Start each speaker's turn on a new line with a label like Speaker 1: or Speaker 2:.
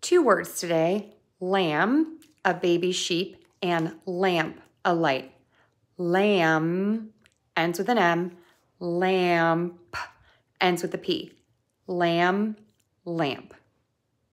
Speaker 1: Two words today lamb, a baby sheep, and lamp, a light. Lamb ends with an M, lamp ends with a P. Lamb, lamp.